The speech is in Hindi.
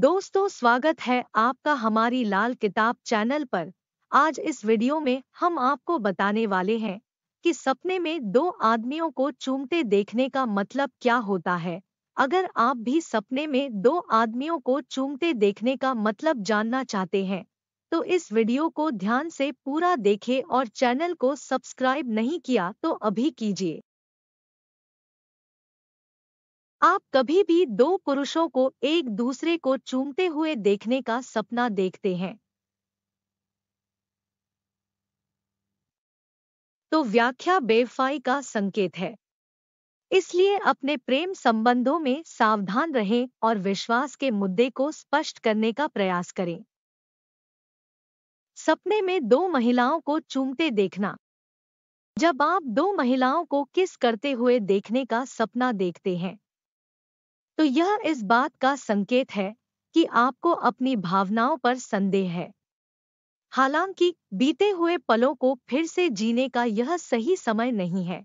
दोस्तों स्वागत है आपका हमारी लाल किताब चैनल पर आज इस वीडियो में हम आपको बताने वाले हैं कि सपने में दो आदमियों को चूमते देखने का मतलब क्या होता है अगर आप भी सपने में दो आदमियों को चूमते देखने का मतलब जानना चाहते हैं तो इस वीडियो को ध्यान से पूरा देखें और चैनल को सब्सक्राइब नहीं किया तो अभी कीजिए आप कभी भी दो पुरुषों को एक दूसरे को चूमते हुए देखने का सपना देखते हैं तो व्याख्या बेफाई का संकेत है इसलिए अपने प्रेम संबंधों में सावधान रहें और विश्वास के मुद्दे को स्पष्ट करने का प्रयास करें सपने में दो महिलाओं को चूमते देखना जब आप दो महिलाओं को किस करते हुए देखने का सपना देखते हैं तो यह इस बात का संकेत है कि आपको अपनी भावनाओं पर संदेह है हालांकि बीते हुए पलों को फिर से जीने का यह सही समय नहीं है